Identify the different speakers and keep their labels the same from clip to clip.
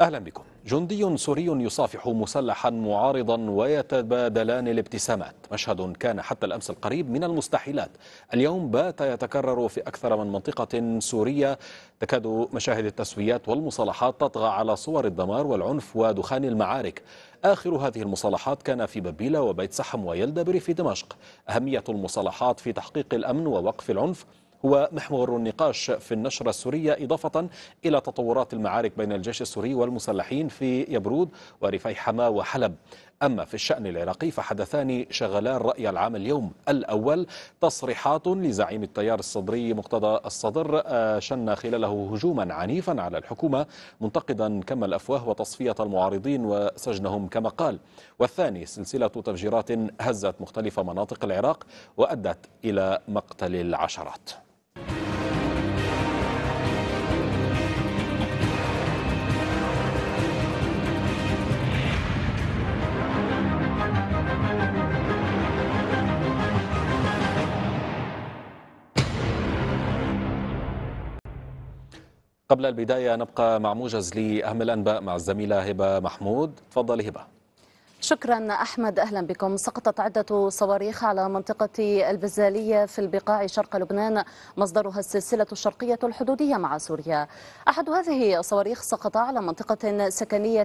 Speaker 1: أهلا بكم جندي سوري يصافح مسلحا معارضا ويتبادلان الابتسامات مشهد كان حتى الأمس القريب من المستحيلات اليوم بات يتكرر في أكثر من منطقة سورية تكاد مشاهد التسويات والمصالحات تطغى على صور الدمار والعنف ودخان المعارك آخر هذه المصالحات كان في بابيلا وبيت سحم ويلدبري في دمشق أهمية المصالحات في تحقيق الأمن ووقف العنف هو محور النقاش في النشرة السورية إضافة إلى تطورات المعارك بين الجيش السوري والمسلحين في يبرود وريفي حما وحلب أما في الشأن العراقي فحدثان شغلا الرأي العام اليوم الأول تصريحات لزعيم التيار الصدري مقتضى الصدر آه، شن خلاله هجوما عنيفا على الحكومة منتقدا كم الأفواه وتصفية المعارضين وسجنهم كما قال والثاني سلسلة تفجيرات هزت مختلف مناطق العراق وأدت إلى مقتل العشرات قبل البداية نبقى مع موجز لأهم الأنباء مع الزميلة هبة محمود تفضلي هبة
Speaker 2: شكرا أحمد أهلا بكم سقطت عدة صواريخ على منطقة البزالية في البقاع شرق لبنان مصدرها السلسلة الشرقية الحدودية مع سوريا أحد هذه الصواريخ سقط على منطقة سكنية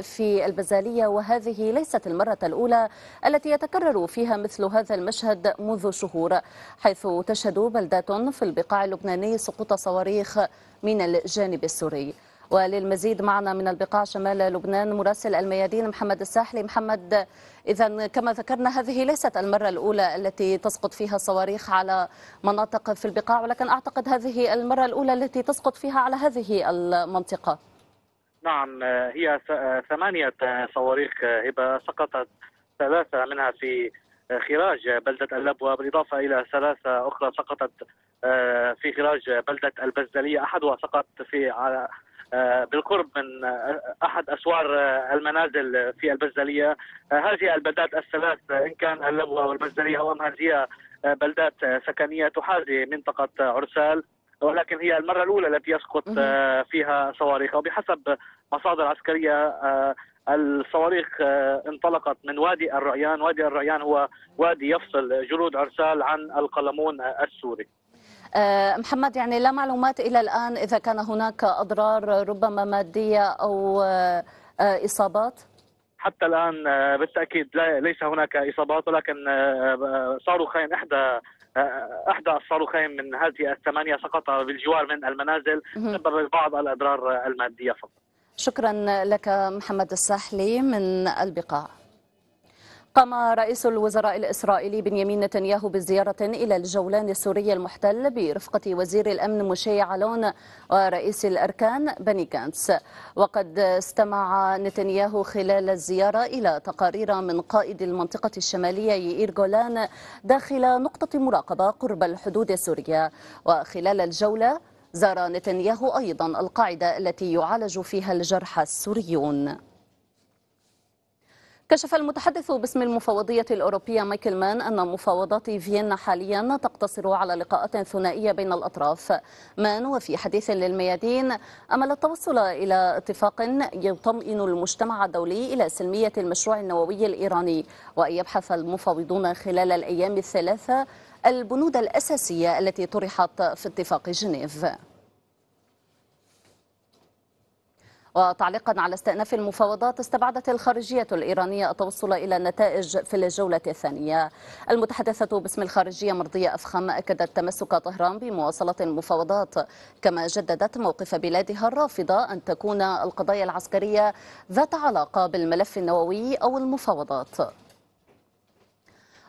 Speaker 2: في البزالية وهذه ليست المرة الأولى التي يتكرر فيها مثل هذا المشهد منذ شهور حيث تشهد بلدات في البقاع اللبناني سقوط صواريخ من الجانب السوري وللمزيد معنا من البقاع شمال لبنان مراسل الميادين محمد الساحلي محمد إذا كما ذكرنا هذه ليست المرة الأولى التي تسقط فيها صواريخ على مناطق في البقاع ولكن أعتقد هذه المرة الأولى التي تسقط فيها على هذه المنطقة
Speaker 3: نعم هي ثمانية صواريخ هبة سقطت ثلاثة منها في خراج بلدة اللبوة بالإضافة إلى ثلاثة أخرى سقطت آه، في خراج بلدة البزدلية أحدها سقط في على آه، بالقرب من آه، احد اسوار آه، المنازل في البزليه هذه البلدات الثلاث ان كان اللبوه والبزليه او هي بلدات سكنيه تحاذي منطقه عرسال ولكن هي المره الاولى التي يسقط فيها صواريخ وبحسب مصادر عسكريه الصواريخ انطلقت من وادي الرعيان، وادي الرعيان هو وادي يفصل جلود عرسال عن القلمون السوري.
Speaker 2: آه، محمد يعني لا معلومات إلى الآن إذا كان هناك أضرار ربما مادية أو آه، آه، إصابات
Speaker 3: حتى الآن بالتأكيد لا ليس هناك إصابات ولكن صاروخين إحدى احدى الصاروخين من هذه الثمانيه سقط بالجوار من المنازل سبب بعض الاضرار الماديه
Speaker 2: فقط. شكرا لك محمد الساحلي من البقاع. قام رئيس الوزراء الإسرائيلي بنيامين نتنياهو بزيارة إلى الجولان السوري المحتل برفقة وزير الأمن موشي علون ورئيس الأركان بني كانتس وقد استمع نتنياهو خلال الزيارة إلى تقارير من قائد المنطقة الشمالية يئير جولان داخل نقطة مراقبة قرب الحدود السورية وخلال الجولة زار نتنياهو أيضا القاعدة التي يعالج فيها الجرحى السوريون كشف المتحدث باسم المفوضية الأوروبية مايكل مان أن مفاوضات فيينا حاليا تقتصر على لقاءات ثنائية بين الأطراف مان وفي حديث للميادين أمل التوصل إلى اتفاق يطمئن المجتمع الدولي إلى سلمية المشروع النووي الإيراني وأن يبحث المفاوضون خلال الأيام الثلاثة البنود الأساسية التي طرحت في اتفاق جنيف وتعليقا على استئناف المفاوضات استبعدت الخارجية الإيرانية التوصل إلى نتائج في الجولة الثانية المتحدثة باسم الخارجية مرضية أفخم أكدت تمسك طهران بمواصلة المفاوضات كما جددت موقف بلادها الرافضة أن تكون القضايا العسكرية ذات علاقة بالملف النووي أو المفاوضات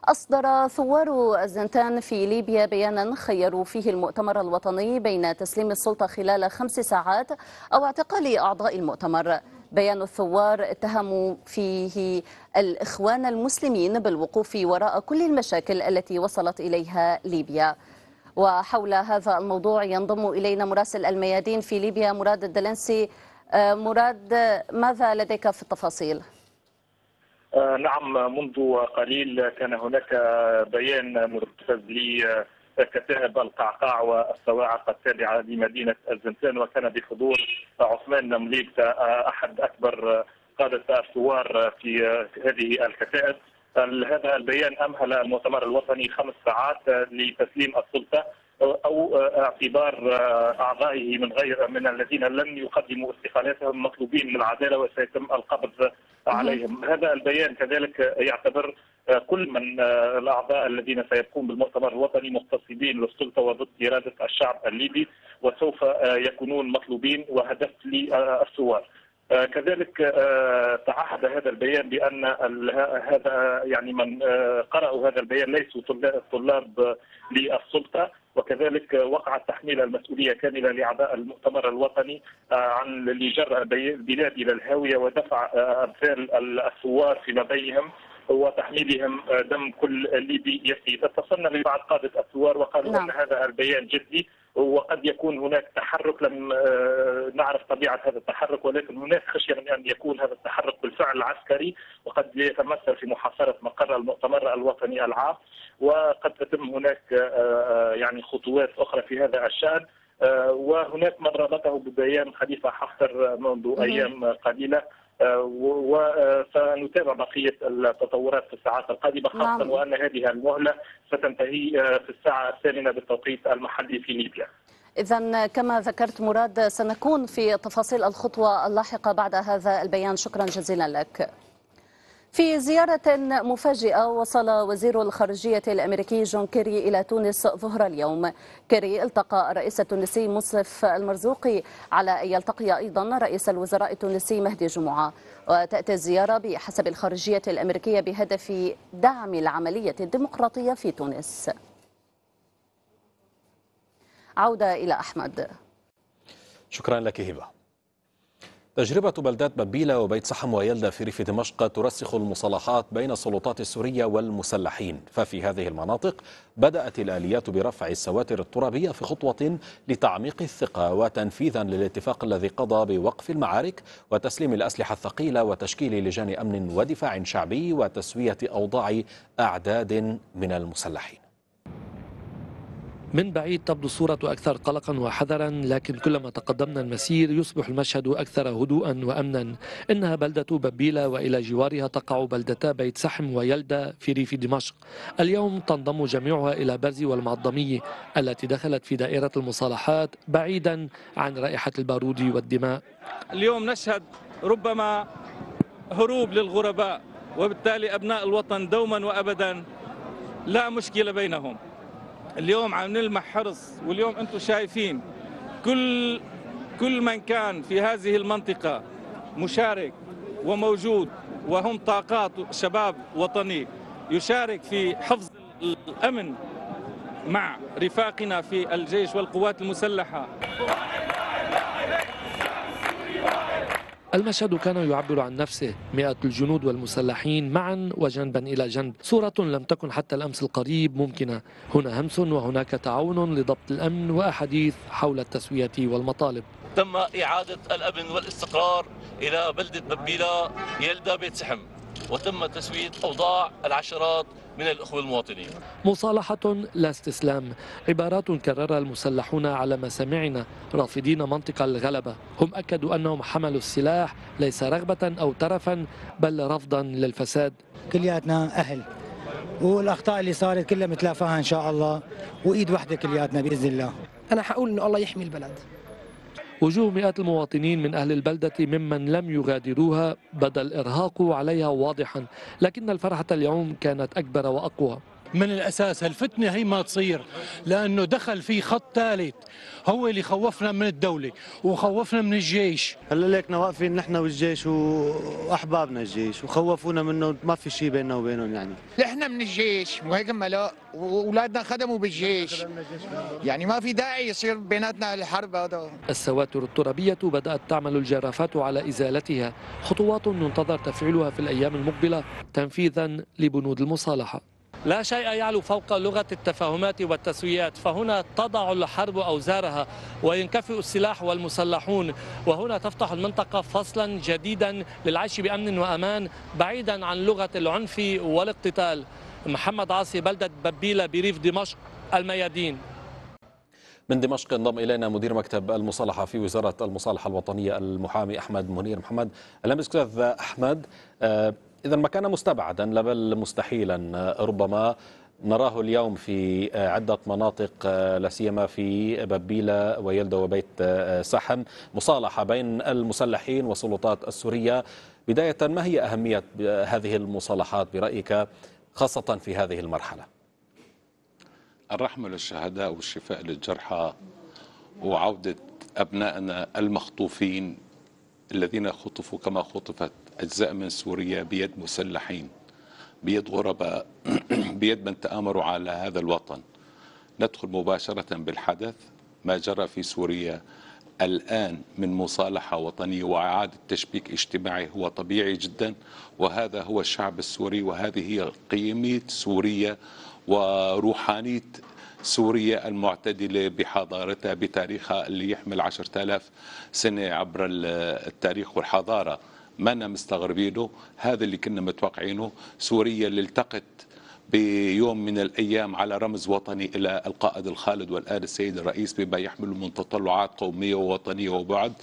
Speaker 2: أصدر ثوار الزنتان في ليبيا بيانا خيروا فيه المؤتمر الوطني بين تسليم السلطة خلال خمس ساعات أو اعتقال أعضاء المؤتمر بيان الثوار اتهموا فيه الإخوان المسلمين بالوقوف وراء كل المشاكل التي وصلت إليها ليبيا وحول هذا الموضوع ينضم إلينا مراسل الميادين في ليبيا مراد الدلنسي آه، مراد ماذا لديك في التفاصيل؟
Speaker 4: نعم منذ قليل كان هناك بيان مركز لكتائب القعقاع والصواعق التابعه لمدينه الزنتان وكان بحضور عثمان نمليك احد اكبر قاده الثوار في هذه الكتائب هذا البيان امهل المؤتمر الوطني خمس ساعات لتسليم السلطه او آه، اعتبار آه، اعضائه من غير من الذين لم يقدموا استقالاتهم مطلوبين من العداله وسيتم القبض عليهم هذا البيان كذلك يعتبر آه، كل من الاعضاء الذين سيقوم بالمؤتمر الوطني مغتصبين للسلطه وضد اراده الشعب الليبي وسوف يكونون مطلوبين وهدف للثوار كذلك تعهد هذا البيان بان هذا يعني من قرأوا هذا البيان ليسوا طلاب للسلطه وكذلك وقع تحميل المسؤوليه كامله لاعضاء المؤتمر الوطني آه، عن اللي جرى البلاد الى الهاويه ودفع آه، امثال الثوار فيما بينهم وتحميلهم آه، دم كل ليبي يسير اتصلنا ببعض قاده الثوار وقالوا نعم. ان هذا البيان جدي وقد يكون هناك تحرك لم آه، نعرف طبيعه هذا التحرك ولكن هناك خشيه من ان يكون هذا التحرك بالفعل عسكري وقد يتمثل في محاصره مقر المؤتمر الوطني العام وقد تتم هناك آه، آه، يعني خطوات اخرى في هذا الشان وهناك من ربطه ببيان خليفه حفتر منذ ايام قليله وسنتابع بقيه التطورات في الساعات القادمه نعم. خاصه نعم. وان هذه المهله ستنتهي آه، في الساعه الثامنه بالتوقيت المحلي في ليبيا.
Speaker 2: إذا كما ذكرت مراد سنكون في تفاصيل الخطوة اللاحقة بعد هذا البيان شكرا جزيلا لك في زيارة مفاجئة وصل وزير الخارجية الأمريكي جون كيري إلى تونس ظهر اليوم كيري التقى الرئيس التونسي مصطفى المرزوقي على أن يلتقي أيضا رئيس الوزراء التونسي مهدي جمعة وتأتي الزيارة بحسب الخارجية الأمريكية بهدف دعم العملية الديمقراطية في تونس عودة إلى أحمد
Speaker 1: شكرا لك هبه تجربة بلدات ببيلة وبيت سحم ويلدة في ريف دمشق ترسخ المصالحات بين السلطات السورية والمسلحين ففي هذه المناطق بدأت الآليات برفع السواتر الترابية في خطوة لتعميق الثقة وتنفيذا للاتفاق الذي قضى بوقف المعارك وتسليم الأسلحة الثقيلة وتشكيل لجان أمن ودفاع شعبي وتسوية أوضاع أعداد من المسلحين
Speaker 5: من بعيد تبدو الصورة أكثر قلقا وحذرا لكن كلما تقدمنا المسير يصبح المشهد أكثر هدوءا وأمنا إنها بلدة ببيلة وإلى جوارها تقع بلدتا بيت سحم ويلدة في ريف دمشق اليوم تنضم جميعها إلى برزي والمعظمية التي دخلت في دائرة المصالحات بعيدا عن رائحة البارود والدماء
Speaker 1: اليوم نشهد ربما هروب للغرباء وبالتالي أبناء الوطن دوما وأبدا لا مشكلة بينهم اليوم عم نلمح حرص واليوم انتم شايفين كل كل من كان في هذه المنطقه مشارك وموجود وهم طاقات شباب وطني يشارك في حفظ الامن مع رفاقنا في الجيش والقوات المسلحه
Speaker 5: المشهد كان يعبر عن نفسه مئة الجنود والمسلحين معا وجنبا إلى جنب صورة لم تكن حتى الأمس القريب ممكنة هنا همس وهناك تعاون لضبط الأمن وأحاديث حول التسوية والمطالب
Speaker 1: تم إعادة الأمن والاستقرار إلى بلدة ببيلا يلدى بيت سحم وتم تسويد أوضاع العشرات من الأخوة المواطنين
Speaker 5: مصالحة لا استسلام عبارات كررها المسلحون على مسامعنا رافضين منطق الغلبة هم أكدوا أنهم حملوا السلاح ليس رغبة أو ترفا بل رفضا للفساد كلياتنا أهل
Speaker 6: والاخطاء اللي صارت كلها متلافاها ان شاء الله وايد واحده كلياتنا باذن الله
Speaker 7: انا حقول انه الله يحمي البلد
Speaker 5: وجوه مئات المواطنين من أهل البلدة ممن لم يغادروها بدا الإرهاق عليها واضحا لكن الفرحة اليوم كانت أكبر وأقوى
Speaker 3: من الأساس هالفتنه هي ما تصير لأنه دخل في خط ثالث هو اللي خوفنا من الدولة وخوفنا من الجيش هلا ليكنا واقفين نحن والجيش وأحبابنا الجيش وخوفونا منه ما في شيء بيننا وبينهم يعني
Speaker 6: نحن من الجيش وهيك لا وأولادنا خدموا بالجيش يعني ما في داعي يصير بيناتنا الحرب هذا
Speaker 5: السواتر الترابية بدأت تعمل الجرافات على إزالتها خطوات ينتظر تفعيلها في الأيام المقبلة تنفيذا لبنود المصالحة لا شيء يعلو فوق لغة التفاهمات والتسويات فهنا تضع الحرب أوزارها وينكفئ السلاح والمسلحون وهنا تفتح المنطقة فصلا جديدا للعيش بأمن وأمان بعيدا عن لغة العنف والاقتتال محمد عاصي بلدة ببيلة بريف دمشق الميادين
Speaker 1: من دمشق انضم الينا مدير مكتب المصالحه في وزاره المصالحه الوطنيه المحامي احمد منير محمد الاستاذ احمد آه، إذا ما كان مستبعدا بل مستحيلا ربما نراه اليوم في عدة مناطق لا سيما في بابيلا ويلدا وبيت آه، سحم مصالحة بين المسلحين والسلطات السورية بداية ما هي أهمية هذه المصالحات برأيك خاصة في هذه المرحلة الرحمة للشهداء والشفاء
Speaker 8: للجرحى وعودة أبنائنا المخطوفين الذين خطفوا كما خطفت أجزاء من سوريا بيد مسلحين بيد غرباء بيد من تآمروا على هذا الوطن ندخل مباشرة بالحدث ما جرى في سوريا الآن من مصالحة وطنية وإعادة تشبيك اجتماعي هو طبيعي جدا وهذا هو الشعب السوري وهذه هي قيمة سوريا وروحانية سوريا المعتدلة بحضارتها بتاريخها اللي يحمل 10,000 سنة عبر التاريخ والحضارة انا مستغربينه هذا اللي كنا متوقعينه سوريا اللي التقت بيوم من الأيام على رمز وطني إلى القائد الخالد والآن السيد الرئيس بما يحمل من تطلعات قومية ووطنية وبعد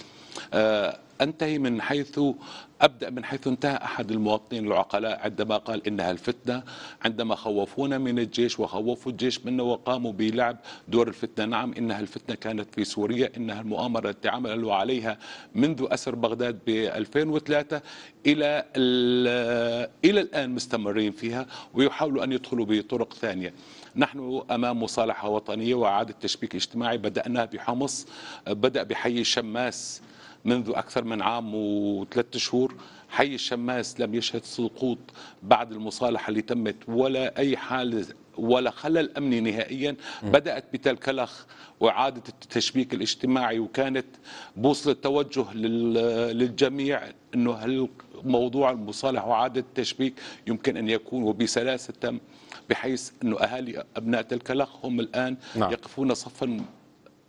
Speaker 8: آه، أنتهي من حيث أبدأ من حيث انتهى أحد المواطنين العقلاء عندما قال إنها الفتنة عندما خوفونا من الجيش وخوفوا الجيش منا وقاموا بلعب دور الفتنة نعم إنها الفتنة كانت في سوريا إنها المؤامرة التي عملوا عليها منذ أسر بغداد ب 2003 إلى إلى الآن مستمرين فيها ويحاولوا أن يدخلوا بطرق ثانية نحن أمام مصالحة وطنية وإعادة تشبيك اجتماعي بدأنا بحمص بدأ بحي الشماس منذ أكثر من عام وثلاث شهور حي الشماس لم يشهد سقوط بعد المصالحة اللي تمت ولا أي حال ولا خلل أمني نهائيا بدأت بتلكلخ وإعادة التشبيك الاجتماعي وكانت بوصلة توجه للجميع أنه هل موضوع المصالحة وإعادة التشبيك يمكن أن يكون وبسلاسة تم بحيث أنه أهالي أبناء تلكلخ هم الآن نعم. يقفون صفا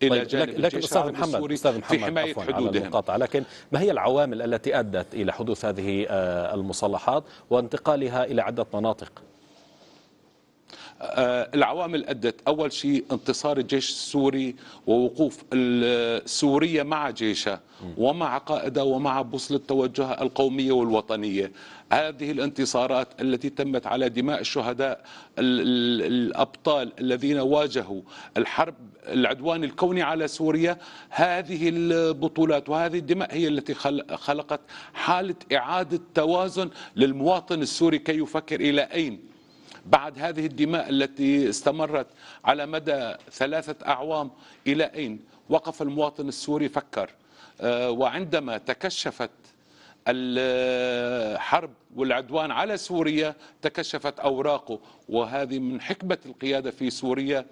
Speaker 1: الى طيب، جانب لكن, استاذ محمد استاذ محمد في حمايه حدودهم على لكن ما هي العوامل التي ادت الى حدوث هذه آه، المصالحات وانتقالها الى عده مناطق
Speaker 8: آه، العوامل أدت أول شيء انتصار الجيش السوري ووقوف السوريه مع جيشها ومع قائدها ومع بوصلة توجهها القومية والوطنية هذه الانتصارات التي تمت على دماء الشهداء الأبطال الذين واجهوا الحرب العدوان الكوني على سوريا هذه البطولات وهذه الدماء هي التي خلقت حالة إعادة توازن للمواطن السوري كي يفكر إلى أين بعد هذه الدماء التي استمرت على مدى ثلاثة أعوام إلى أين وقف المواطن السوري فكر آه، وعندما تكشفت الحرب والعدوان على سوريا تكشفت أوراقه وهذه من حكمة القيادة في سوريا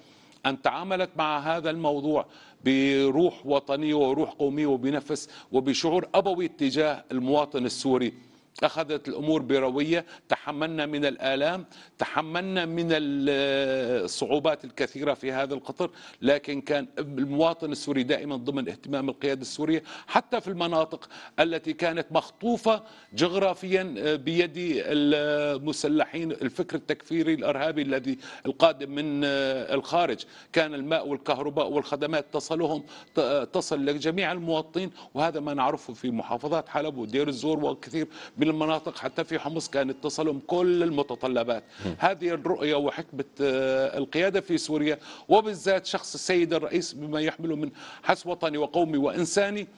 Speaker 8: أن تعاملت مع هذا الموضوع بروح وطنية وروح قومية وبنفس وبشعور أبوي اتجاه المواطن السوري أخذت الأمور بروية تحملنا من الآلام تحملنا من الصعوبات الكثيرة في هذا القطر لكن كان المواطن السوري دائما ضمن اهتمام القيادة السورية حتى في المناطق التي كانت مخطوفة جغرافيا آه، بيد المسلحين الفكر التكفيري الإرهابي الذي القادم من آه، الخارج كان الماء والكهرباء والخدمات تصلهم آه، تصل لجميع المواطنين وهذا ما نعرفه في محافظات حلب ودير الزور وكثير من بالمناطق حتى في حمص كان تصلهم كل المتطلبات هذه الرؤية وحكمة آه، القيادة في سوريا وبالذات شخص السيد الرئيس بما يحمله من حس وطني وقومي وإنساني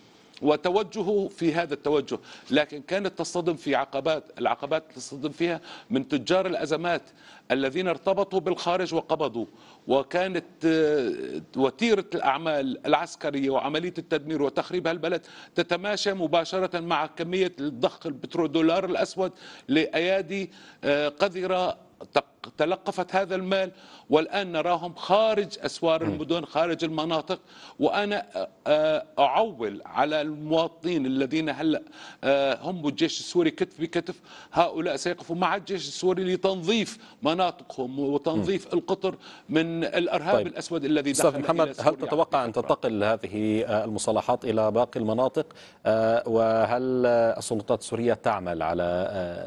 Speaker 8: وتوجهه في هذا التوجه لكن كانت تصطدم في عقبات العقبات تصطدم فيها من تجار الأزمات الذين ارتبطوا بالخارج وقبضوا وكانت آه، وتيرة الأعمال العسكرية وعملية التدمير وتخريب هالبلد تتماشى مباشرة مع كمية الضخ البترودولار الأسود لأيادي آه، قذرة تلقفت هذا المال والآن نراهم خارج أسوار المدن خارج المناطق وأنا آه، آه، أعول على المواطنين الذين هلأ آه، هم الجيش السوري كتف بكتف هؤلاء سيقفوا مع الجيش السوري لتنظيف مناطقهم وتنظيف القطر من الإرهاب طيب. الأسود الذي دخل أستاذ محمد إلى هل تتوقع
Speaker 1: أن تنتقل هذه المصالحات إلى باقي المناطق وهل السلطات السورية تعمل على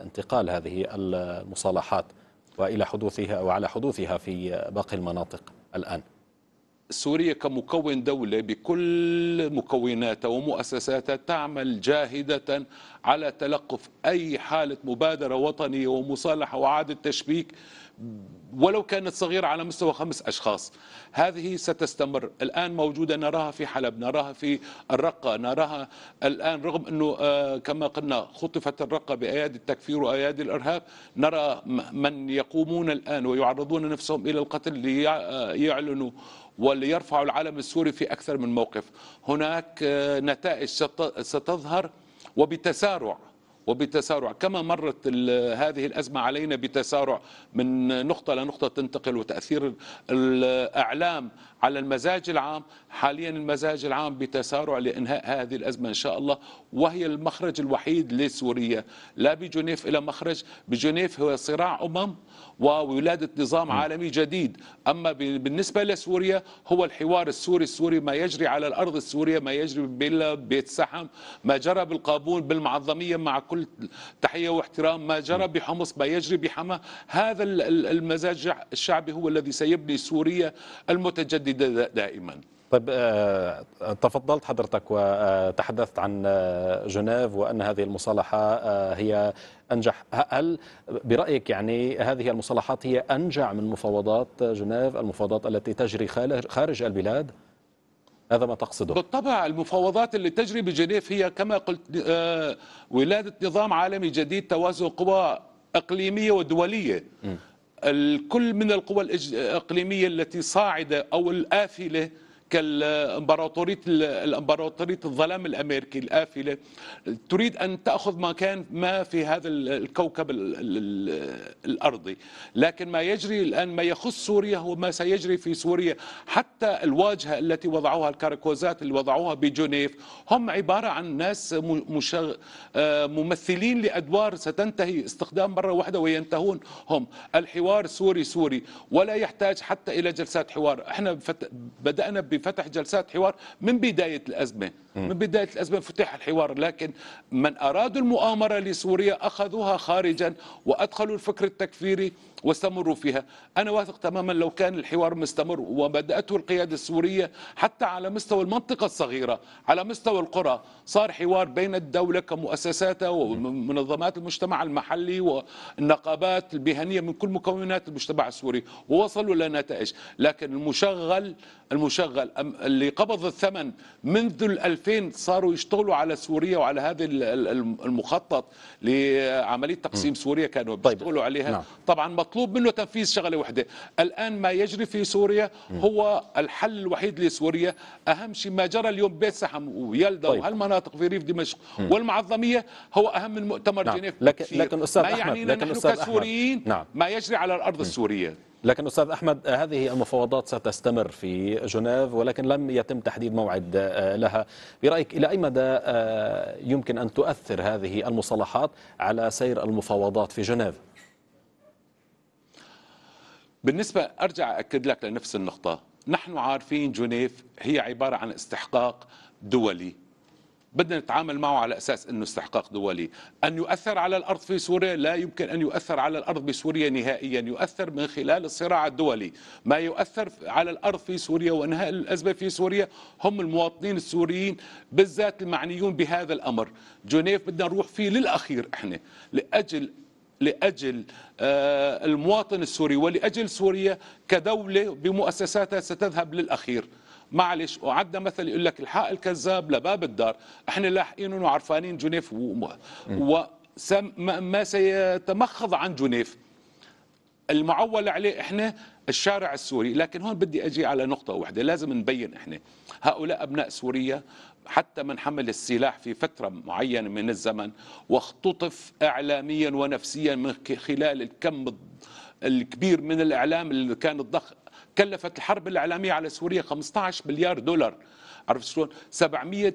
Speaker 1: انتقال هذه المصالحات وإلى حدوثها أو على حدوثها في باقي المناطق الآن سوريا
Speaker 8: كمكون دولة بكل مكوناتها ومؤسساتها تعمل جاهدة على تلقف أي حالة مبادرة وطنية ومصالحة وإعادة تشبيك ولو كانت صغيرة على مستوى خمس أشخاص هذه ستستمر الآن موجودة نراها في حلب نراها في الرقة نراها الآن رغم أنه آه، كما قلنا خطفت الرقة بأيادي التكفير وأيادي الإرهاب نرى من يقومون الآن ويعرضون نفسهم إلى القتل ليعلنوا وليرفعوا العلم السوري في أكثر من موقف هناك آه، نتائج ستظهر وبتسارع وبتسارع كما مرت هذه الأزمة علينا بتسارع من نقطة لنقطة تنتقل وتأثير الأعلام على المزاج العام حاليا المزاج العام بتسارع لإنهاء هذه الأزمة إن شاء الله وهي المخرج الوحيد لسوريا لا بجنيف إلى مخرج بجنيف هو صراع أمم وولادة نظام عالمي جديد أما بالنسبة لسوريا هو الحوار السوري السوري ما يجري على الأرض السورية ما يجري ببيت سحم ما جرى بالقابون بالمعظمية مع كل كل تحية واحترام ما جرى بحمص ما يجري بحما هذا المزاج الشعبي هو الذي سيبني سوريا المتجددة دائما
Speaker 1: طيب آه، آه، تفضلت حضرتك وتحدثت عن آه، جنيف وأن هذه المصالحة هي أنجح هل برأيك يعني هذه المصالحات هي أنجع من مفاوضات جنيف المفاوضات التي تجري خارج البلاد؟ هذا ما تقصده
Speaker 8: بالطبع المفاوضات اللي تجري بجنيف هي كما قلت آه، ولادة نظام عالمي جديد توازن قوى إقليمية ودولية م. الكل من القوى الإقليمية التي صاعدة أو الآفلة كالامبراطوريه الامبراطوريه الظلام الامريكي الافله تريد ان تاخذ مكان ما في هذا الكوكب الارضي لكن ما يجري الان ما يخص سوريا هو ما سيجري في سوريا حتى الواجهه التي وضعوها الكاركوزات اللي وضعوها بجنيف هم عباره عن ناس مشغ... آه، ممثلين لادوار ستنتهي استخدام مره واحده وينتهون هم الحوار سوري سوري ولا يحتاج حتى الى جلسات حوار احنا بدانا ب بفتح جلسات حوار من بداية الأزمة من بداية الأزمة فتح الحوار لكن من أرادوا المؤامرة لسوريا أخذوها خارجا وأدخلوا الفكر التكفيري واستمروا فيها أنا واثق تماما لو كان الحوار مستمر وبدأته القيادة السورية حتى على مستوى المنطقة الصغيرة على مستوى القرى صار حوار بين الدولة كمؤسساتها ومنظمات المجتمع المحلي والنقابات المهنية من كل مكونات المجتمع السوري ووصلوا لنتائج لكن المشغل المشغل اللي قبض الثمن منذ 2000 صاروا يشتغلوا على سوريا وعلى هذا المخطط لعملية تقسيم سوريا كانوا طيب. بيشتغلوا عليها نعم. طبعا مطلوب منه تنفيذ شغله وحده الان ما يجري في سوريا هو الحل الوحيد لسوريا اهم شيء ما جرى اليوم بيت سحم ويلدا طيب. وهالمناطق في ريف دمشق م. والمعظميه
Speaker 1: هو اهم من مؤتمر
Speaker 8: نعم. جنيف لكن لكن استاذ ما احمد لكن نحن أستاذ كسوريين أحمد.
Speaker 1: نعم. ما يجري على الارض السوريه لكن استاذ احمد هذه المفاوضات ستستمر في جنيف ولكن لم يتم تحديد موعد آه، لها برايك الى اي مدى آه، يمكن ان تؤثر هذه المصالحات على سير المفاوضات في جنيف
Speaker 8: بالنسبة أرجع أكد لك لنفس النقطة نحن عارفين جنيف هي عبارة عن استحقاق دولي بدنا نتعامل معه على اساس انه استحقاق دولي، ان يؤثر على الارض في سوريا لا يمكن ان يؤثر على الارض بسوريا نهائيا، يؤثر من خلال الصراع الدولي، ما يؤثر على الارض في سوريا وانهاء الازمه في سوريا هم المواطنين السوريين بالذات المعنيون بهذا الامر، جنيف بدنا نروح فيه للاخير احنا لاجل لأجل آه، المواطن السوري ولأجل سوريا كدولة بمؤسساتها ستذهب للأخير معلش وعندنا مثل يقول لك الحاء الكذاب لباب الدار احنا لاحقين وعرفانين جنيف وما سيتمخض عن جنيف المعول عليه احنا الشارع السوري لكن هون بدي اجي على نقطه واحده لازم نبين احنا هؤلاء ابناء سوريا حتى من حمل السلاح في فترة معينة من الزمن واختطف إعلاميا ونفسيا من خلال الكم الكبير من الإعلام اللي كان الضخ كلفت الحرب الإعلامية على سوريا 15 مليار دولار عرفت شلون 700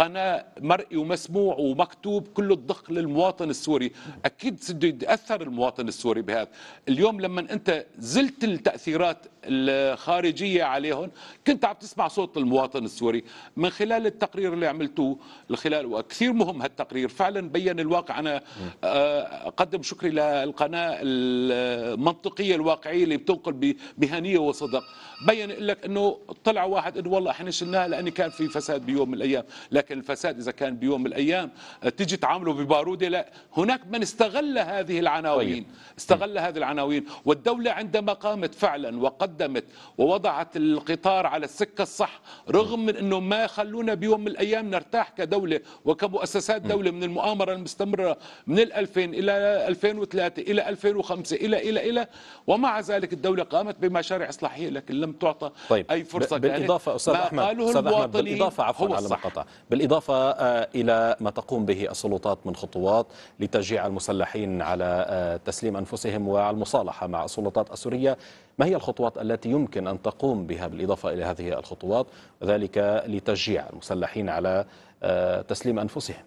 Speaker 8: قناة مرئي ومسموع ومكتوب كله الضخ للمواطن السوري أكيد بده المواطن السوري بهذا اليوم لما أنت زلت التأثيرات الخارجية عليهم كنت عم تسمع صوت المواطن السوري من خلال التقرير اللي عملتوه خلال وكثير مهم هالتقرير فعلا بين الواقع أنا آه، أقدم شكري للقناة المنطقية الواقعية اللي بتنقل بهنية وصدق بين لك أنه طلع واحد أنه والله احنا شلناها لأن كان في فساد بيوم من الأيام لكن لكن الفساد إذا كان بيوم من الأيام آه، تيجي تعامله ببارودة لا هناك من استغل هذه العناوين طيب. استغل هذه العناوين والدولة عندما قامت فعلا وقدمت ووضعت القطار على السكة الصح رغم من أنه ما خلونا بيوم من الأيام نرتاح كدولة وكمؤسسات دولة من المؤامرة المستمرة من 2000 إلى 2003 إلى 2005 إلى إلى إلى ومع ذلك الدولة قامت بمشاريع إصلاحية لكن لم تعطى طيب. أي فرصة بالإضافة أستاذ أحمد, أستاذ أحمد بالإضافة عفوا على المقاطعة
Speaker 1: بالإضافة آه، إلى ما تقوم به السلطات من خطوات لتشجيع المسلحين على آه، تسليم أنفسهم والمصالحة مع السلطات السورية ما هي الخطوات التي يمكن أن تقوم بها بالإضافة إلى هذه الخطوات وذلك لتشجيع المسلحين على آه، تسليم أنفسهم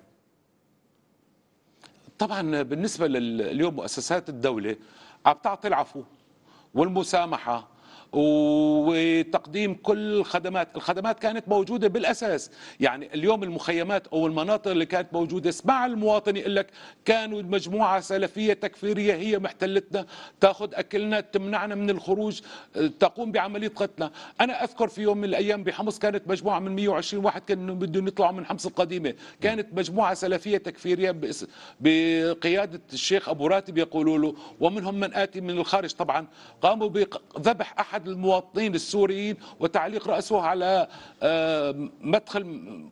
Speaker 8: طبعا بالنسبة لليوم مؤسسات الدولة عم تعطي العفو والمسامحة وتقديم كل الخدمات الخدمات كانت موجودة بالأساس يعني اليوم المخيمات أو المناطق اللي كانت موجودة اسمع المواطن يقول لك كانوا مجموعة سلفية تكفيرية هي محتلتنا تأخذ أكلنا تمنعنا من الخروج تقوم بعملية قتلنا أنا أذكر في يوم من الأيام بحمص كانت مجموعة من 120 واحد كانوا بدهم يطلعوا من حمص القديمة كانت مجموعة سلفية تكفيرية بقيادة الشيخ أبو راتب يقولوا له ومنهم من آتي من الخارج طبعا قاموا بذبح أحد اسعاد المواطنين السوريين وتعليق راسه على آه، مدخل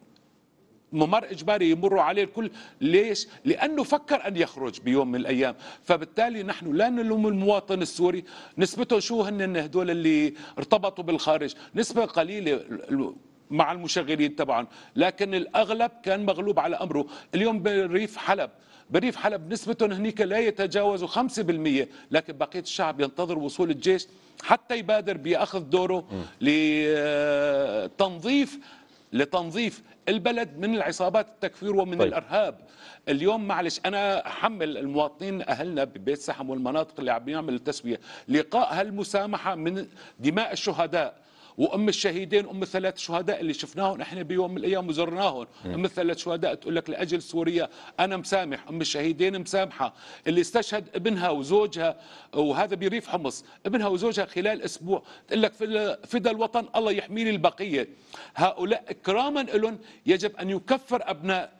Speaker 8: ممر اجباري يمروا عليه الكل ليش لانه فكر ان يخرج بيوم من الايام فبالتالي نحن لا نلوم المواطن السوري نسبته شو هن هدول اللي ارتبطوا بالخارج نسبه قليله مع المشغلين تبعهم لكن الاغلب كان مغلوب على امره اليوم بريف حلب بريف حلب نسبتهم هنيك لا يتجاوزوا 5% لكن بقية الشعب ينتظر وصول الجيش حتى يبادر بأخذ دوره لتنظيف لتنظيف البلد من العصابات التكفير ومن طيب. الارهاب اليوم معلش انا احمل المواطنين اهلنا ببيت سحم والمناطق اللي عم يعمل التسويه لقاء هالمسامحه من دماء الشهداء وام الشهيدين ام الثلاث شهداء اللي شفناهم احنا بيوم من الايام وزرناهم ام الثلاث شهداء تقول لك لاجل سوريا انا مسامح ام الشهيدين مسامحه اللي استشهد ابنها وزوجها وهذا بريف حمص ابنها وزوجها خلال اسبوع تقول لك فدى الوطن الله يحمي لي البقيه هؤلاء اكراما لهم يجب ان يكفر ابناء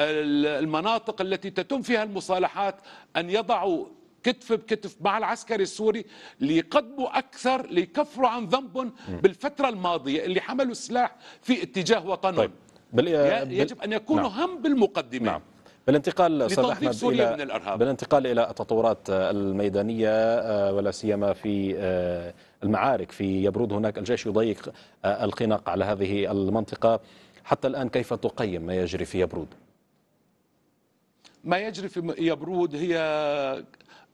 Speaker 8: المناطق التي تتم فيها المصالحات أن يضعوا كتف بكتف مع العسكري السوري ليقدموا اكثر ليكفروا عن ذنبهم بالفتره الماضيه اللي حملوا السلاح في اتجاه وطنهم طيب. بل... يجب ان يكونوا نعم. هم بالمقدمه نعم.
Speaker 1: بالانتقال صار الى من الارهاب بالانتقال الى التطورات آه، الميدانيه آه، ولا سيما في آه، المعارك في يبرود هناك الجيش يضيق القناق على هذه المنطقه حتى الان كيف تقيم ما يجري في يبرود
Speaker 8: ما يجري في يبرود هي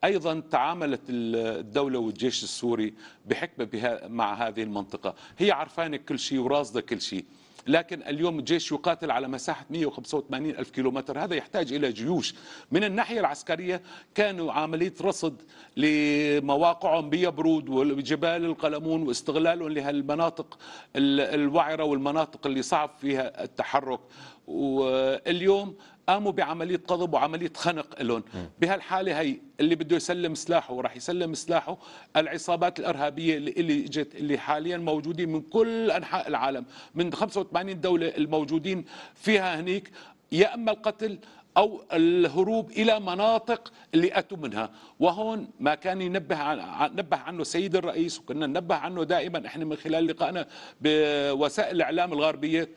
Speaker 8: أيضا تعاملت الدولة والجيش السوري بحكمة بها مع هذه المنطقة هي عرفانة كل شيء ورازدة كل شيء لكن اليوم الجيش يقاتل على مساحة 185 ألف كيلومتر هذا يحتاج إلى جيوش من الناحية العسكرية كانوا عملية رصد لمواقعهم بيبرود وجبال القلمون واستغلالهم لهالمناطق الوعرة والمناطق اللي صعب فيها التحرك واليوم قاموا بعمليه قضب وعمليه خنق لهم بهالحاله هي اللي بده يسلم سلاحه وراح يسلم سلاحه العصابات الارهابيه اللي اجت اللي حاليا موجودين من كل انحاء العالم من 85 دوله الموجودين فيها هنيك يا اما القتل او الهروب الى مناطق اللي اتوا منها وهون ما كان ينبه عن نبه عنه سيد الرئيس وكنا ننبه عنه دائما احنا من خلال لقائنا بوسائل الاعلام الغربيه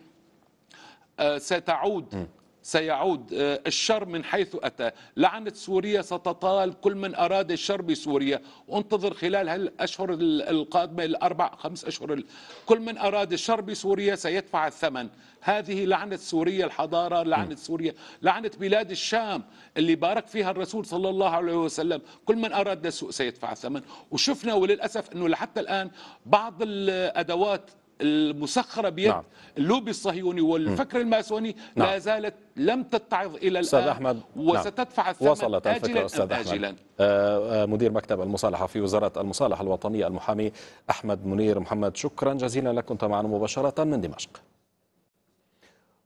Speaker 8: آه، ستعود سيعود آه، الشر من حيث أتى لعنة سوريا ستطال كل من أراد الشر بسوريا وانتظر خلال هالأشهر القادمة الأربع خمس أشهر كل من أراد الشر بسوريا سيدفع الثمن هذه لعنة سوريا الحضارة لعنة سوريا لعنة بلاد الشام اللي بارك فيها الرسول صلى الله عليه وسلم كل من أراد السوء سيدفع الثمن وشفنا وللأسف أنه لحتى الآن بعض الأدوات المسخرة بيد نعم. اللوبي الصهيوني والفكر الماسوني نعم. لا زالت لم تتعظ إلى الآن أحمد. نعم. وستدفع نعم. الثمن وصلت آجلا أستاذ آجلا أحمد.
Speaker 1: آه، آه، مدير مكتب المصالحة في وزارة المصالحة الوطنية المحامي أحمد منير محمد شكرا جزيلا لك كنت معنا مباشرة من دمشق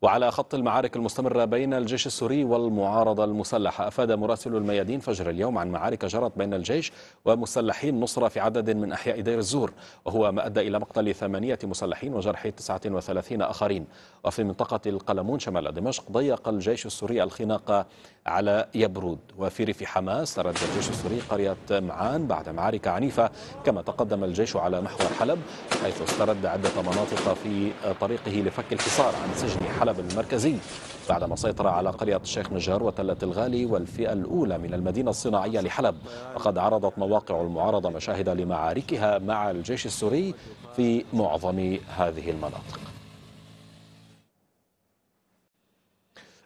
Speaker 1: وعلى خط المعارك المستمرة بين الجيش السوري والمعارضة المسلحة أفاد مراسل الميادين فجر اليوم عن معارك جرت بين الجيش ومسلحين نصرة في عدد من أحياء دير الزور وهو ما أدى إلى مقتل ثمانية مسلحين وجرح 39 آخرين وفي منطقة القلمون شمال دمشق ضيق الجيش السوري الخناق على يبرود وفي ريف حماس رد الجيش السوري قرية معان بعد معارك عنيفة كما تقدم الجيش على محور حلب حيث استرد عدة مناطق في طريقه لفك الحصار عن سجن حلب الحلب المركزي بعدما سيطر على قرية الشيخ نجار وتلة الغالي والفئة الأولى من المدينة الصناعية لحلب وقد عرضت مواقع المعارضة مشاهد لمعاركها مع الجيش السوري في معظم هذه المناطق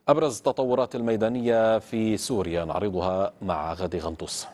Speaker 1: أبرز التطورات الميدانية في سوريا نعرضها مع غدي غنطوس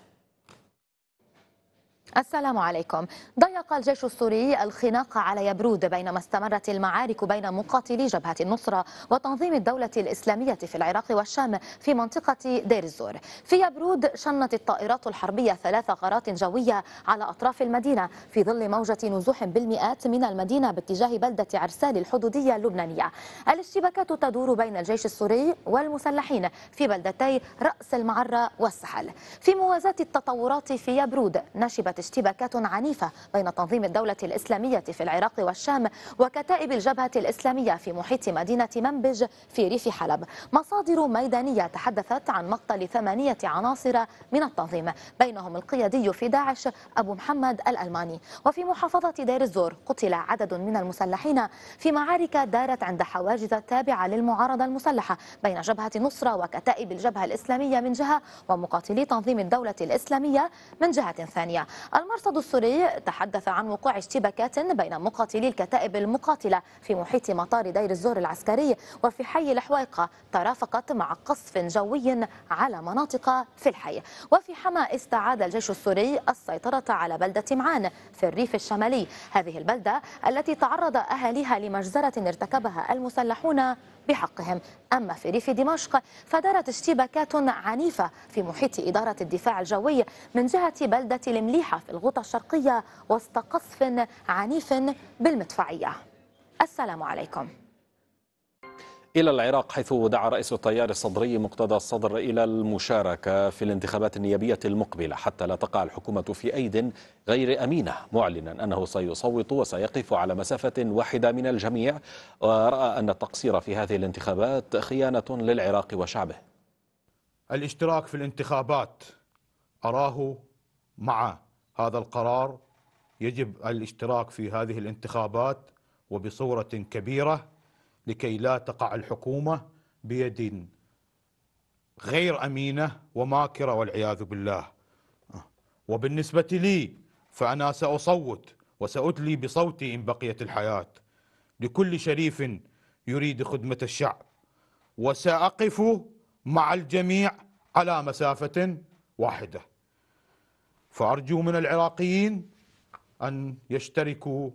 Speaker 7: السلام عليكم ضيق الجيش السوري الخناق على يبرود بينما استمرت المعارك بين مقاتلي جبهة النصرة وتنظيم الدولة الإسلامية في العراق والشام في منطقة دير الزور في يبرود شنت الطائرات الحربية ثلاث غارات جوية على أطراف المدينة في ظل موجة نزوح بالمئات من المدينة باتجاه بلدة عرسال الحدودية اللبنانية الاشتباكات تدور بين الجيش السوري والمسلحين في بلدتي رأس المعرة والسحل في موازاة التطورات في يبرود نشبت اشتباكات عنيفة بين تنظيم الدولة الإسلامية في العراق والشام وكتائب الجبهة الإسلامية في محيط مدينة منبج في ريف حلب مصادر ميدانية تحدثت عن مقتل ثمانية عناصر من التنظيم بينهم القيادي في داعش أبو محمد الألماني وفي محافظة دير الزور قتل عدد من المسلحين في معارك دارت عند حواجز تابعة للمعارضة المسلحة بين جبهة النصرة وكتائب الجبهة الإسلامية من جهة ومقاتلي تنظيم الدولة الإسلامية من جهة ثانية المرصد السوري تحدث عن وقوع اشتباكات بين مقاتلي الكتائب المقاتلة في محيط مطار دير الزور العسكري وفي حي الحويقة ترافقت مع قصف جوي على مناطق في الحي وفي حما استعاد الجيش السوري السيطرة على بلدة معان في الريف الشمالي هذه البلدة التي تعرض أهاليها لمجزرة ارتكبها المسلحون بحقهم أما في ريف دمشق فدارت اشتباكات عنيفة في محيط إدارة الدفاع الجوي من جهة بلدة المليحة في الغوطة الشرقية وسط قصف عنيف بالمدفعية السلام عليكم
Speaker 1: إلى العراق حيث دعا رئيس التيار الصدري مقتدى الصدر إلى المشاركة في الانتخابات النيابية المقبلة حتى لا تقع الحكومة في أيد غير أمينة معلنا أنه سيصوت وسيقف على مسافة واحدة من الجميع ورأى أن التقصير في هذه الانتخابات خيانة للعراق وشعبه
Speaker 9: الاشتراك في الانتخابات أراه مع هذا القرار يجب الاشتراك في هذه الانتخابات وبصورة كبيرة لكي لا تقع الحكومه بيد غير امينه وماكره والعياذ بالله وبالنسبه لي فانا ساصوت وساتلي بصوتي ان بقيت الحياه لكل شريف يريد خدمه الشعب وساقف مع الجميع على مسافه واحده فارجو من العراقيين ان يشتركوا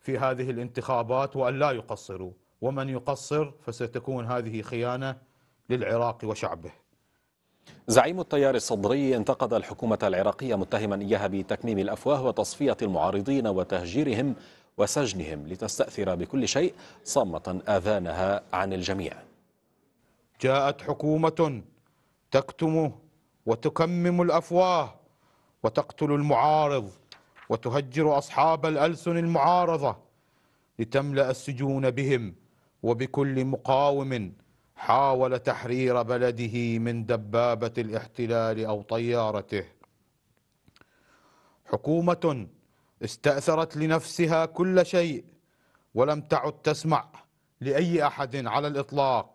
Speaker 9: في هذه الانتخابات وان لا يقصروا ومن يقصر فستكون هذه خيانة للعراق
Speaker 1: وشعبه زعيم التيار الصدري انتقد الحكومة العراقية متهما إياها بتكميم الأفواه وتصفية المعارضين وتهجيرهم وسجنهم لتستأثر بكل شيء صامة آذانها عن الجميع جاءت حكومة
Speaker 9: تكتم وتكمم الأفواه وتقتل المعارض وتهجر أصحاب الألسن المعارضة لتملأ السجون بهم وبكل مقاوم حاول تحرير بلده من دبابه الاحتلال او طيارته حكومه استاثرت لنفسها كل شيء ولم تعد تسمع لاي احد على الاطلاق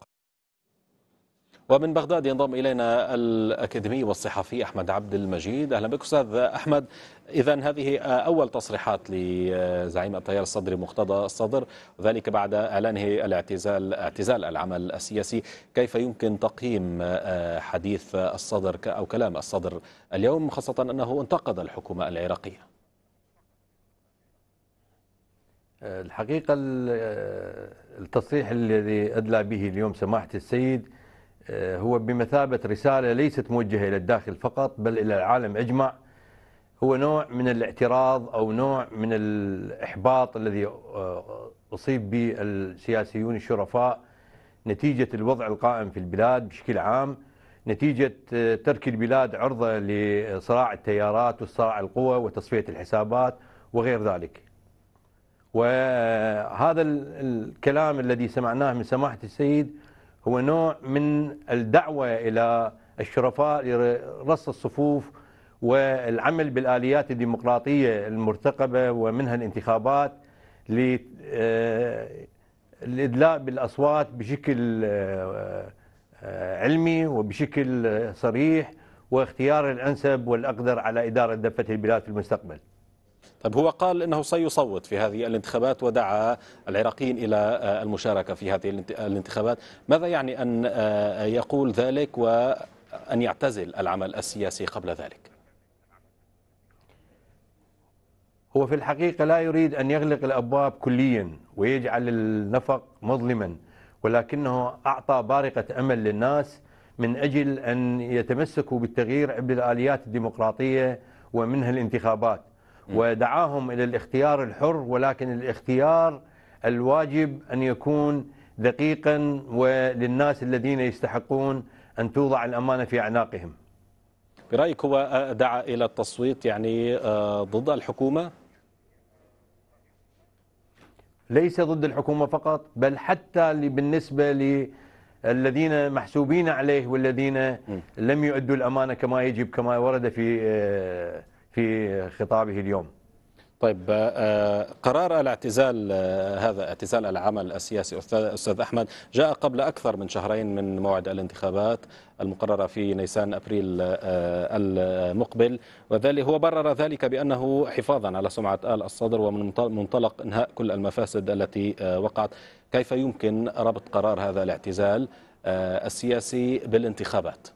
Speaker 1: ومن بغداد ينضم إلينا الأكاديمي والصحفي أحمد عبد المجيد أهلا بك أستاذ أحمد إذا هذه أول تصريحات لزعيم التيار الصدري مقتضى الصدر وذلك بعد إعلانه الاعتزال اعتزال العمل السياسي كيف يمكن تقييم حديث الصدر أو كلام الصدر اليوم خاصة أنه انتقد الحكومة
Speaker 10: العراقية الحقيقة التصريح الذي أدلى به اليوم سماحة السيد آه، هو بمثابة رسالة ليست موجهة إلى الداخل فقط بل إلى العالم أجمع هو نوع من الاعتراض أو نوع من الإحباط الذي آه، أصيب به السياسيون الشرفاء نتيجة الوضع القائم في البلاد بشكل عام نتيجة آه، ترك البلاد عرضة لصراع التيارات وصراع القوى وتصفية الحسابات وغير ذلك وهذا الكلام الذي سمعناه من سماحة السيد هو نوع من الدعوة إلى الشرفاء لرص الصفوف والعمل بالآليات الديمقراطية المرتقبة ومنها الانتخابات للإدلاء آه، بالأصوات بشكل آه، علمي وبشكل صريح واختيار الأنسب والأقدر على إدارة دفة البلاد في المستقبل
Speaker 1: طيب هو قال أنه سيصوت في هذه الانتخابات ودعا العراقيين إلى آه، المشاركة في هذه الانتخابات ماذا يعني أن آه، يقول ذلك وأن يعتزل العمل السياسي قبل ذلك
Speaker 10: هو في الحقيقة لا يريد أن يغلق الأبواب كليا ويجعل النفق مظلما ولكنه أعطى بارقة أمل للناس من أجل أن يتمسكوا بالتغيير عبر الآليات الديمقراطية ومنها الانتخابات ودعاهم إلى الاختيار الحر ولكن الاختيار الواجب أن يكون دقيقا وللناس الذين يستحقون أن توضع الأمانة في أعناقهم
Speaker 1: برأيك هو دعا إلى التصويت يعني
Speaker 10: آه، ضد الحكومة؟ ليس ضد الحكومة فقط بل حتى بالنسبة للذين محسوبين عليه والذين لم يؤدوا الأمانة كما يجب كما ورد في آه، في خطابه اليوم طيب آه، آه، قرار الاعتزال آه، هذا اعتزال
Speaker 1: العمل السياسي أستاذ أحمد جاء قبل أكثر من شهرين من موعد الانتخابات المقررة في نيسان أبريل المقبل وذلك هو برر ذلك بأنه حفاظا على سمعة آل الصدر ومن منطلق إنهاء كل المفاسد التي وقعت كيف يمكن ربط قرار هذا الاعتزال السياسي بالانتخابات؟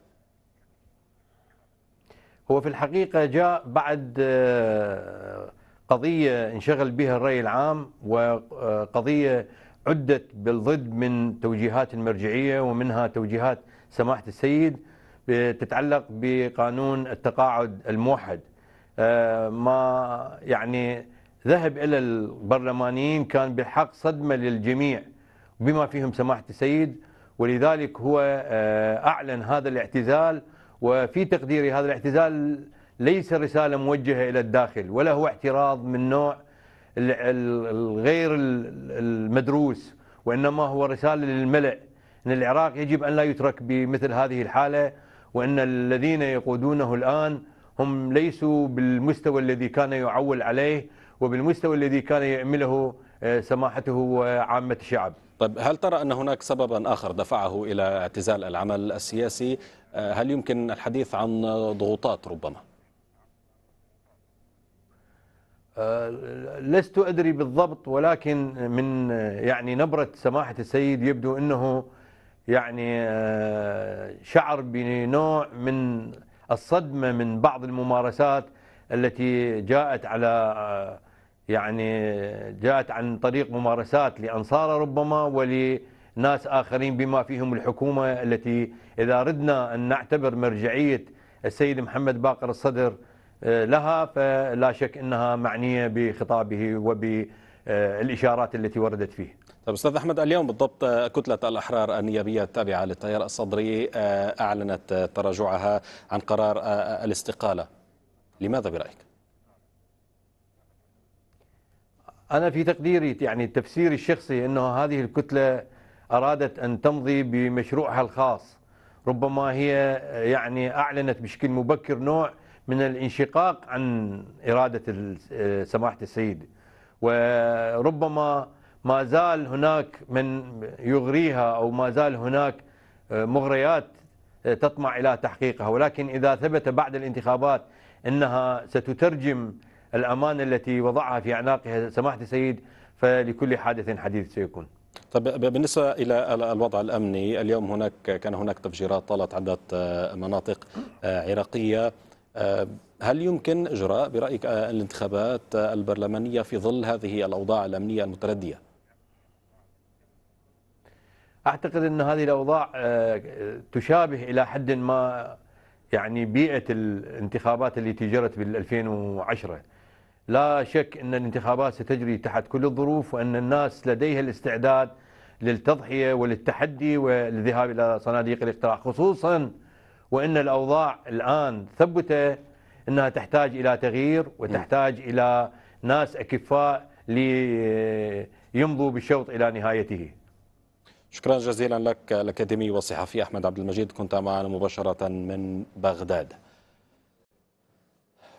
Speaker 10: هو في الحقيقة جاء بعد آه، قضية انشغل بها الرأي العام وقضية آه، عدت بالضد من توجيهات المرجعية ومنها توجيهات سماحة السيد آه، تتعلق بقانون التقاعد الموحد ما يعني ذهب إلى البرلمانيين كان بالحق صدمة للجميع بما فيهم سماحة السيد ولذلك هو أعلن هذا الاعتزال وفي تقديري هذا الاعتزال ليس رسالة موجهة إلى الداخل ولا هو اعتراض من نوع الغير المدروس وإنما هو رسالة للملأ أن العراق يجب أن لا يترك بمثل هذه الحالة وأن الذين يقودونه الآن هم ليسوا بالمستوى الذي كان يعول عليه وبالمستوى الذي كان يأمله آه، سماحته وعامة الشعب
Speaker 1: طيب هل ترى أن هناك سببا آخر دفعه إلى اعتزال العمل السياسي آه، هل يمكن الحديث عن ضغوطات ربما؟
Speaker 10: آه، لست أدري بالضبط ولكن من يعني نبرة سماحة السيد يبدو أنه يعني آه، شعر بنوع من الصدمة من بعض الممارسات التي جاءت على يعني جاءت عن طريق ممارسات لأنصار ربما ولناس آخرين بما فيهم الحكومة التي إذا ردنا أن نعتبر مرجعية السيد محمد باقر الصدر آه، لها فلا شك أنها معنية بخطابه وبالإشارات التي وردت فيه
Speaker 1: طيب استاذ احمد اليوم بالضبط آه، كتله الاحرار النيابيه التابعه للتيار الصدري آه، اعلنت تراجعها عن قرار الاستقاله لماذا برايك؟
Speaker 10: أنا في تقديري يعني تفسيري الشخصي أنه هذه الكتلة أرادت أن تمضي بمشروعها الخاص ربما هي يعني أعلنت بشكل مبكر نوع من الانشقاق عن إرادة آه، سماحة السيد وربما ما زال هناك من يغريها أو ما زال هناك آه، مغريات آه، تطمع إلى تحقيقها ولكن إذا ثبت بعد الانتخابات أنها ستترجم الأمان التي وضعها في أعناقها سماحة السيد فلكل حادث حديث
Speaker 1: سيكون طب بالنسبة إلى الوضع الأمني اليوم هناك كان هناك تفجيرات طالت عدة آه، مناطق آه، عراقية آه، هل يمكن إجراء برأيك الانتخابات البرلمانية في ظل هذه الأوضاع الأمنية المتردية؟
Speaker 10: أعتقد أن هذه الأوضاع تشابه إلى حد ما يعني بيئة الانتخابات التي جرت بال 2010 لا شك أن الانتخابات ستجري تحت كل الظروف وأن الناس لديها الاستعداد للتضحية وللتحدي والذهاب إلى صناديق الاقتراع خصوصا وأن الأوضاع الآن ثبته أنها تحتاج إلى تغيير وتحتاج نعم. إلى ناس أكفاء ليمضوا بالشوط إلى
Speaker 1: نهايته شكرا جزيلا لك الأكاديمي والصحفي أحمد عبد المجيد كنت معنا مباشرة من بغداد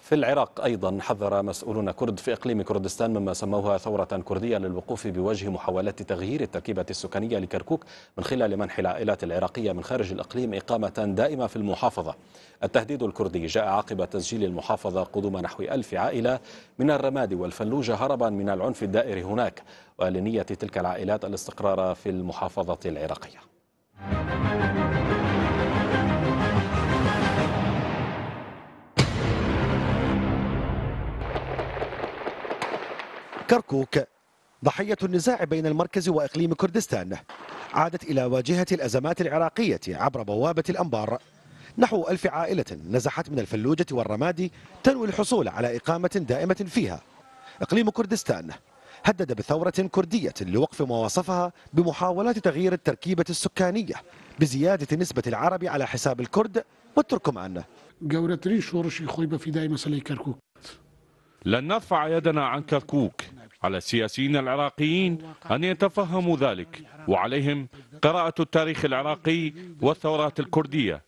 Speaker 1: في العراق أيضا حذر مسؤولون كرد في إقليم كردستان مما سموها ثورة كردية للوقوف بوجه محاولات تغيير التركيبة السكانية لكركوك من خلال منح العائلات العراقية من خارج الإقليم إقامة دائمة في المحافظة التهديد الكردي جاء عقب تسجيل المحافظة قدوم نحو ألف عائلة من الرماد والفلوجة هربا من العنف الدائري هناك ولنية تلك العائلات الاستقرار في المحافظة العراقية
Speaker 6: كركوك ضحية النزاع بين المركز وإقليم كردستان عادت إلى واجهة الأزمات العراقية عبر بوابة الأنبار نحو ألف عائلة نزحت من الفلوجة والرماد تنوي الحصول على إقامة دائمة فيها إقليم كردستان هدد بثورة كردية لوقف ما وصفها بمحاولات تغيير التركيبة السكانية بزيادة نسبة العرب على حساب الكرد والتركمان
Speaker 1: لن نرفع يدنا عن كركوك على السياسيين العراقيين أن يتفهموا ذلك وعليهم قراءة التاريخ العراقي والثورات الكردية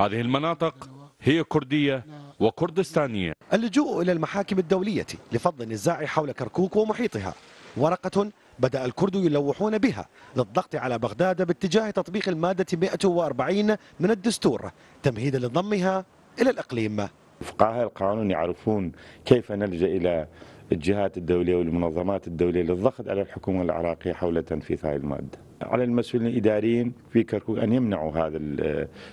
Speaker 1: هذه المناطق هي كردية وكردستانية اللجوء إلى المحاكم
Speaker 6: الدولية لفض النزاع حول كركوك ومحيطها ورقة بدأ الكرد يلوحون بها للضغط على بغداد باتجاه تطبيق المادة 140 من الدستور تمهيدا لضمها إلى الإقليم فقهاء القانون يعرفون كيف نلجأ إلى الجهات الدولية والمنظمات الدولية للضغط على الحكومة العراقية حول تنفيذ هذه المادة على المسؤولين الإداريين في كركوك أن يمنعوا هذا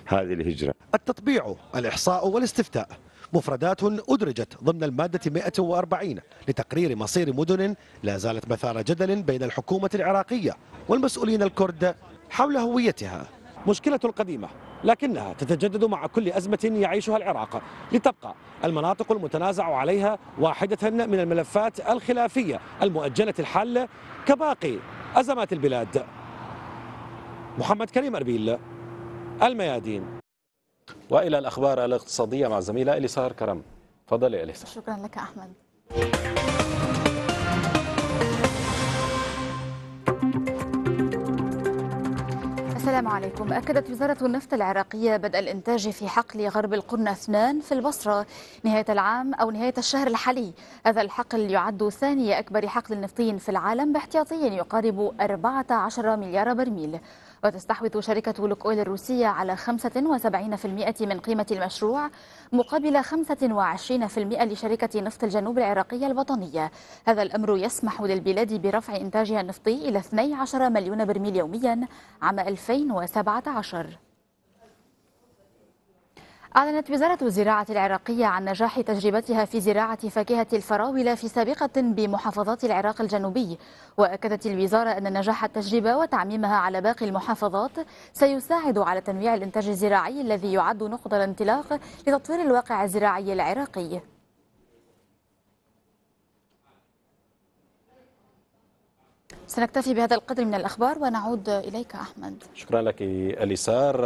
Speaker 6: هذه الهجرة التطبيع الإحصاء والاستفتاء مفردات أدرجت ضمن المادة 140 لتقرير مصير مدن لا زالت مثار جدل بين الحكومة العراقية والمسؤولين الكرد حول هويتها مشكلة قديمة لكنها تتجدد مع كل أزمة يعيشها العراق لتبقى المناطق المتنازع عليها واحدة من الملفات الخلافية المؤجلة الحل كباقي أزمات
Speaker 1: البلاد محمد كريم أربيل الميادين وإلى الأخبار الاقتصادية مع زميلة إليسار كرم تفضلي إليسار
Speaker 11: شكرا لك أحمد السلام عليكم أكدت وزارة النفط العراقية بدء الإنتاج في حقل غرب القرن اثنان في البصرة نهاية العام أو نهاية الشهر الحالي هذا الحقل يعد ثاني أكبر حقل نفطي في العالم باحتياطي يقارب 14 مليار برميل وتستحوذ شركة لوك أويل الروسية على 75% من قيمة المشروع مقابل 25% لشركة نفط الجنوب العراقية الوطنية هذا الأمر يسمح للبلاد برفع إنتاجها النفطي إلى 12 مليون برميل يوميا عام 2017 أعلنت وزارة الزراعة العراقية عن نجاح تجربتها في زراعة فاكهة الفراولة في سابقة بمحافظات العراق الجنوبي وأكدت الوزارة أن نجاح التجربة وتعميمها على باقي المحافظات سيساعد على تنويع الإنتاج الزراعي الذي يعد نقطة الانطلاق لتطوير الواقع الزراعي العراقي سنكتفي بهذا القدر من الأخبار ونعود إليك أحمد
Speaker 1: شكرا لك اليسار